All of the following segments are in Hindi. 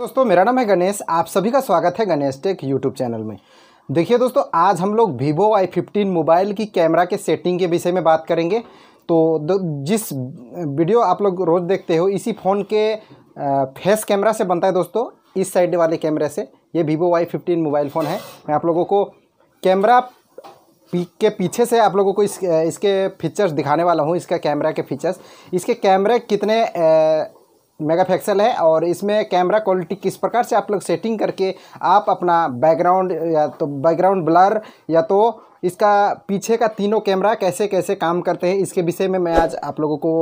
दोस्तों मेरा नाम है गणेश आप सभी का स्वागत है गणेश टेक यूट्यूब चैनल में देखिए दोस्तों आज हम लोग वीवो वाई फिफ्टीन मोबाइल की कैमरा के सेटिंग के विषय में बात करेंगे तो जिस वीडियो आप लोग रोज़ देखते हो इसी फ़ोन के फेस कैमरा से बनता है दोस्तों इस साइड वाले कैमरे से ये Vivo Y fifteen mobile phone है मैं आप लोगों को कैमरा के पीछे से आप लोगों को इस इसके फीचर्स दिखाने वाला हूँ इसका कैमरा के फीचर्स इसके कैमरे कितने मेगापिक्सल है और इसमें कैमरा क्वालिटी किस प्रकार से आप लोग सेटिंग करके आप अपना बैकग्राउंड या तो बैकग्राउंड ब्लर या तो इसका पीछे का तीनों कैमरा कैसे कैसे काम करते हैं इसके विषय में मैं आज आप लोगों को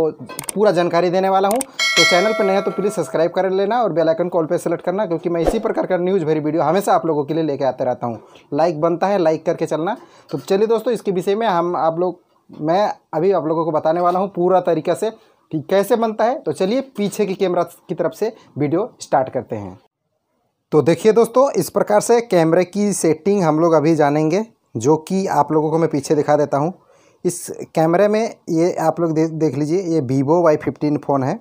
पूरा जानकारी देने वाला हूं तो चैनल पर नया है तो प्लीज़ सब्सक्राइब कर लेना और बेल आइकन कॉल पे सेलेक्ट करना क्योंकि मैं इसी प्रकार का न्यूज़ भरी वीडियो हमेशा आप लोगों के लिए लेके आते रहता हूँ लाइक बनता है लाइक करके चलना तो चलिए दोस्तों इसके विषय में हम आप लोग मैं अभी आप लोगों को बताने वाला हूँ पूरा तरीके से ठीक कैसे बनता है तो चलिए पीछे की कैमरा की तरफ से वीडियो स्टार्ट करते हैं तो देखिए दोस्तों इस प्रकार से कैमरे की सेटिंग हम लोग अभी जानेंगे जो कि आप लोगों को मैं पीछे दिखा देता हूँ इस कैमरे में ये आप लोग दे, देख लीजिए ये वीवो वाई फिफ्टीन फ़ोन है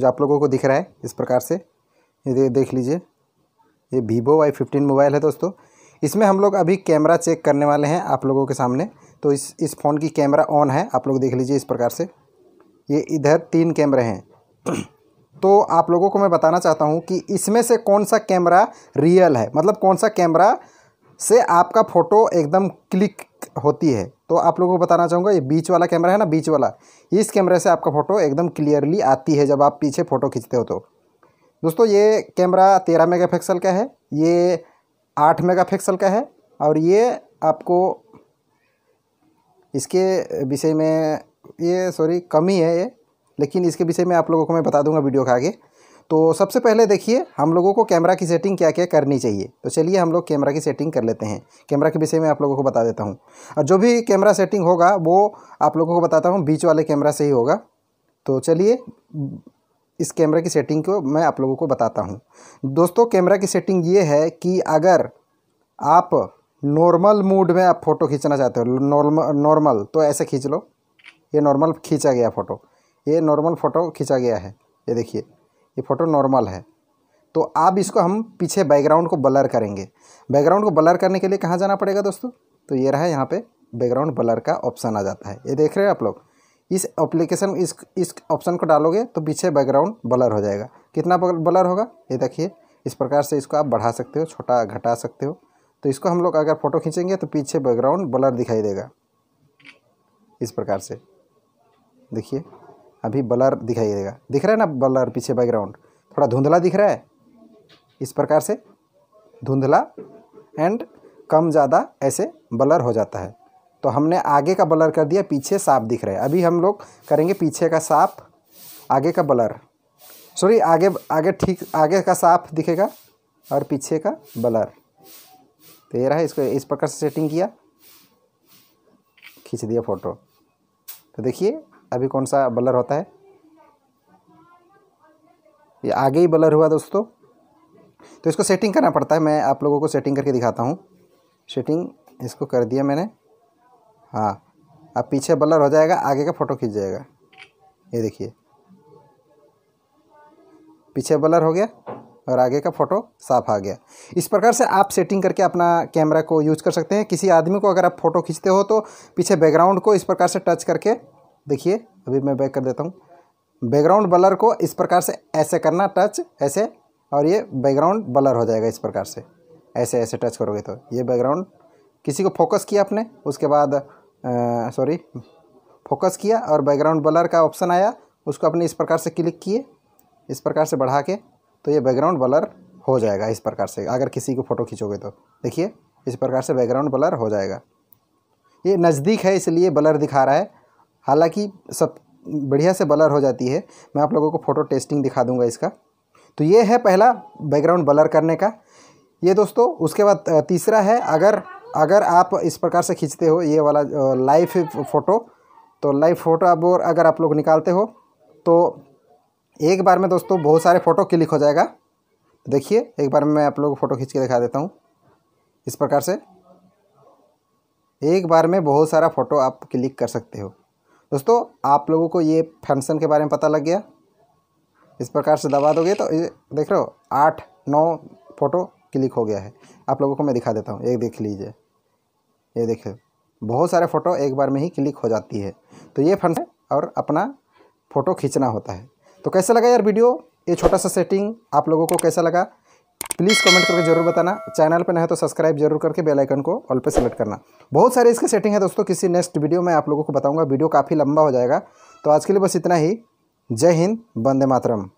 जो आप लोगों को दिख रहा है इस प्रकार से ये दे, देख लीजिए ये वीवो वाई फिफ्टीन मोबाइल है दोस्तों इसमें हम लोग अभी कैमरा चेक करने वाले हैं आप लोगों के सामने तो इस इस फ़ोन की कैमरा ऑन है आप लोग देख लीजिए इस प्रकार से ये इधर तीन कैमरे हैं तो आप लोगों को मैं बताना चाहता हूँ कि इसमें से कौन सा कैमरा रियल है मतलब कौन सा कैमरा से आपका फ़ोटो एकदम क्लिक होती है तो आप लोगों को बताना चाहूँगा ये बीच वाला कैमरा है ना बीच वाला इस कैमरे से आपका फ़ोटो एकदम क्लियरली आती है जब आप पीछे फ़ोटो खींचते हो तो दोस्तों ये कैमरा तेरह पिक्सल का है ये आठ पिक्सल का है और ये आपको इसके विषय में ये सॉरी कमी है ये लेकिन इसके विषय में आप लोगों को मैं बता दूंगा वीडियो के आगे तो सबसे पहले देखिए हम लोगों को कैमरा की सेटिंग क्या क्या करनी चाहिए तो चलिए हम लोग कैमरा की सेटिंग कर लेते हैं कैमरा के विषय में आप लोगों को बता देता हूँ और जो भी कैमरा सेटिंग होगा वो आप लोगों को बताता हूँ बीच वाले कैमरा से ही होगा तो चलिए इस कैमरा की सेटिंग को मैं आप लोगों को बताता हूँ दोस्तों कैमरा की सेटिंग ये है कि अगर आप नॉर्मल मूड में आप फ़ोटो खींचना चाहते हो नॉर्मल नॉर्मल तो ऐसे खींच लो ये नॉर्मल खींचा गया फ़ोटो ये नॉर्मल फ़ोटो खींचा गया है ये देखिए ये फ़ोटो नॉर्मल है तो अब इसको हम पीछे बैकग्राउंड को ब्लर करेंगे बैकग्राउंड को ब्लर करने के लिए कहाँ जाना पड़ेगा दोस्तों तो ये रहा यहाँ पे बैकग्राउंड ब्लर का ऑप्शन आ जाता है ये देख रहे हैं आप लोग इस एप्लीकेशन इस इस ऑप्शन को डालोगे तो पीछे बैकग्राउंड ब्लर हो जाएगा कितना ब्लर होगा ये देखिए इस प्रकार से इसको आप बढ़ा सकते हो छोटा घटा सकते हो तो इसको हम लोग अगर फ़ोटो खींचेंगे तो पीछे बैकग्राउंड ब्लर दिखाई देगा इस प्रकार से देखिए अभी बलर दिखाई देगा दिख रहा है ना बलर पीछे बैकग्राउंड थोड़ा धुंधला दिख रहा है इस प्रकार से धुंधला एंड कम ज़्यादा ऐसे बलर हो जाता है तो हमने आगे का बलर कर दिया पीछे साफ दिख रहा है अभी हम लोग करेंगे पीछे का साफ आगे का बलर सॉरी आगे आगे ठीक आगे का साफ दिखेगा और पीछे का बलर तो ये रहा इसको इस प्रकार से सेटिंग किया खींच दिया फ़ोटो तो देखिए अभी कौन सा बलर होता है ये आगे ही बलर हुआ दोस्तों तो इसको सेटिंग करना पड़ता है मैं आप लोगों को सेटिंग करके दिखाता हूँ सेटिंग इसको कर दिया मैंने हाँ अब पीछे बलर हो जाएगा आगे का फ़ोटो खींच जाएगा ये देखिए पीछे बलर हो गया और आगे का फ़ोटो साफ आ गया इस प्रकार से आप सेटिंग करके अपना कैमरा को यूज कर सकते हैं किसी आदमी को अगर आप फ़ोटो खींचते हो तो पीछे बैकग्राउंड को इस प्रकार से टच करके देखिए अभी मैं बैक कर देता हूँ बैकग्राउंड बलर को इस प्रकार से ऐसे करना टच ऐसे और ये बैकग्राउंड बलर हो जाएगा इस प्रकार से ऐसे ऐसे टच करोगे तो ये बैकग्राउंड किसी को फोकस किया आपने उसके बाद सॉरी फोकस किया और बैकग्राउंड बलर का ऑप्शन आया उसको अपने इस प्रकार से क्लिक किए इस प्रकार से बढ़ा के तो ये बैकग्राउंड बलर हो जाएगा इस प्रकार से अगर किसी को फ़ोटो खींचोगे तो देखिए इस प्रकार से बैकग्राउंड बलर हो जाएगा ये नज़दीक है इसलिए बलर दिखा रहा है हालांकि सब बढ़िया से बलर हो जाती है मैं आप लोगों को फ़ोटो टेस्टिंग दिखा दूंगा इसका तो ये है पहला बैकग्राउंड बलर करने का ये दोस्तों उसके बाद तीसरा है अगर अगर आप इस प्रकार से खींचते हो ये वाला लाइव फ़ोटो तो लाइव फ़ोटो आप अगर आप लोग निकालते हो तो एक बार में दोस्तों बहुत सारे फ़ोटो क्लिक हो जाएगा देखिए एक बार मैं आप लोग को फ़ोटो खींच के दिखा देता हूँ इस प्रकार से एक बार में बहुत सारा फ़ोटो आप क्लिक कर सकते हो दोस्तों आप लोगों को ये फंक्शन के बारे में पता लग गया इस प्रकार से दबा दोगे तो ये देख रहे हो आठ नौ फ़ोटो क्लिक हो गया है आप लोगों को मैं दिखा देता हूँ एक देख लीजिए ये देख बहुत सारे फ़ोटो एक बार में ही क्लिक हो जाती है तो ये फंक्शन और अपना फ़ोटो खींचना होता है तो कैसा लगा यार वीडियो ये छोटा सा सेटिंग आप लोगों को कैसा लगा प्लीज़ कमेंट करके जरूर बताना चैनल पर नहीं तो सब्सक्राइब जरूर करके बेल आइकन को ऑल पे सेलेक्ट करना बहुत सारे इसके सेटिंग है दोस्तों किसी नेक्स्ट वीडियो में आप लोगों को बताऊँगा वीडियो काफ़ी लंबा हो जाएगा तो आज के लिए बस इतना ही जय हिंद वंदे मातरम